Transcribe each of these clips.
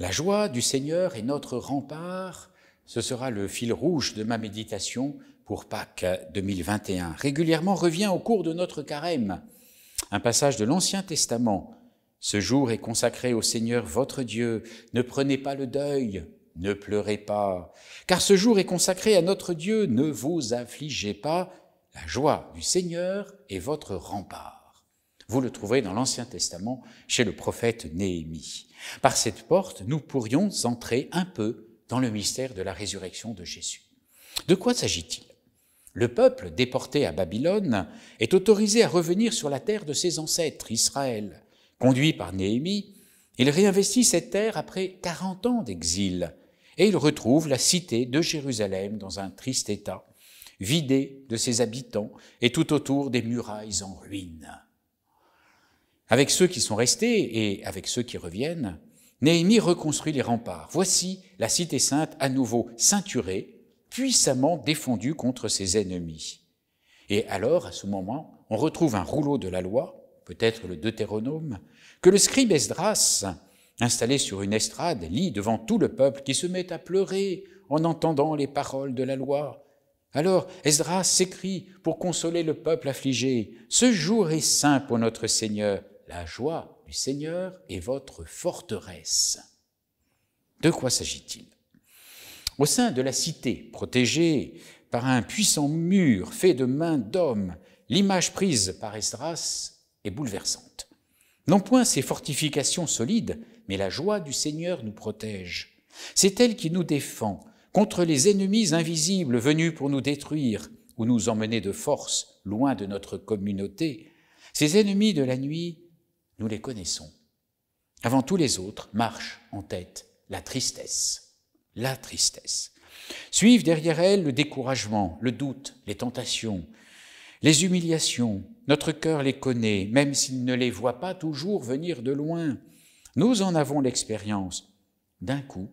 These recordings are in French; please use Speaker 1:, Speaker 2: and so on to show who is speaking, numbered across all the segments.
Speaker 1: La joie du Seigneur est notre rempart. Ce sera le fil rouge de ma méditation pour Pâques 2021. Régulièrement revient au cours de notre carême un passage de l'Ancien Testament. Ce jour est consacré au Seigneur votre Dieu. Ne prenez pas le deuil, ne pleurez pas, car ce jour est consacré à notre Dieu. Ne vous affligez pas. La joie du Seigneur est votre rempart. Vous le trouverez dans l'Ancien Testament chez le prophète Néhémie. Par cette porte, nous pourrions entrer un peu dans le mystère de la résurrection de Jésus. De quoi s'agit-il Le peuple déporté à Babylone est autorisé à revenir sur la terre de ses ancêtres, Israël. Conduit par Néhémie, il réinvestit cette terre après 40 ans d'exil et il retrouve la cité de Jérusalem dans un triste état, vidée de ses habitants et tout autour des murailles en ruines avec ceux qui sont restés et avec ceux qui reviennent, Néhémie reconstruit les remparts. Voici la cité sainte à nouveau ceinturée, puissamment défendue contre ses ennemis. Et alors, à ce moment, on retrouve un rouleau de la loi, peut-être le Deutéronome, que le scribe Esdras, installé sur une estrade, lit devant tout le peuple qui se met à pleurer en entendant les paroles de la loi. Alors Esdras s'écrit pour consoler le peuple affligé. Ce jour est saint pour notre Seigneur. La joie du Seigneur est votre forteresse. De quoi s'agit-il Au sein de la cité, protégée par un puissant mur fait de mains d'hommes, l'image prise par Esdras est bouleversante. Non point ces fortifications solides, mais la joie du Seigneur nous protège. C'est elle qui nous défend contre les ennemis invisibles venus pour nous détruire ou nous emmener de force loin de notre communauté. Ces ennemis de la nuit nous les connaissons. Avant tous les autres, marche en tête la tristesse, la tristesse. Suivent derrière elle le découragement, le doute, les tentations, les humiliations. Notre cœur les connaît, même s'il ne les voit pas toujours venir de loin. Nous en avons l'expérience. D'un coup,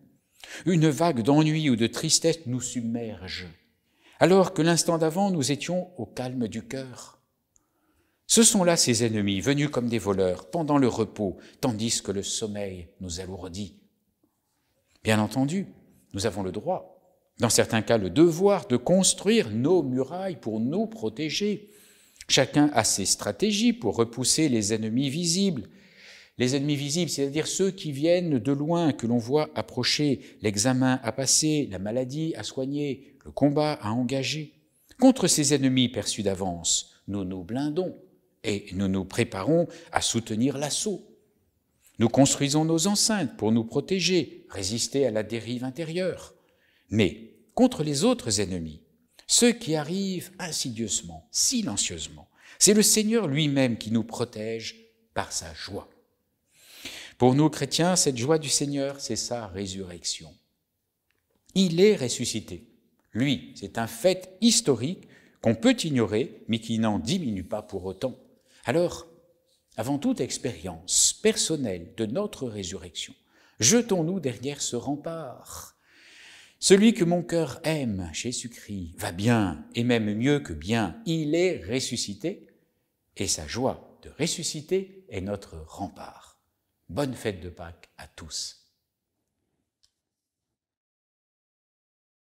Speaker 1: une vague d'ennui ou de tristesse nous submerge, alors que l'instant d'avant nous étions au calme du cœur. Ce sont là ces ennemis, venus comme des voleurs, pendant le repos, tandis que le sommeil nous alourdit. Bien entendu, nous avons le droit, dans certains cas le devoir, de construire nos murailles pour nous protéger. Chacun a ses stratégies pour repousser les ennemis visibles. Les ennemis visibles, c'est-à-dire ceux qui viennent de loin, que l'on voit approcher, l'examen à passer, la maladie à soigner, le combat à engager. Contre ces ennemis perçus d'avance, nous nous blindons et nous nous préparons à soutenir l'assaut. Nous construisons nos enceintes pour nous protéger, résister à la dérive intérieure. Mais contre les autres ennemis, ceux qui arrivent insidieusement, silencieusement, c'est le Seigneur lui-même qui nous protège par sa joie. Pour nous chrétiens, cette joie du Seigneur, c'est sa résurrection. Il est ressuscité. Lui, c'est un fait historique qu'on peut ignorer, mais qui n'en diminue pas pour autant alors, avant toute expérience personnelle de notre résurrection, jetons-nous derrière ce rempart. Celui que mon cœur aime, Jésus-Christ, va bien, et même mieux que bien, il est ressuscité, et sa joie de ressusciter est notre rempart. Bonne fête de Pâques à tous.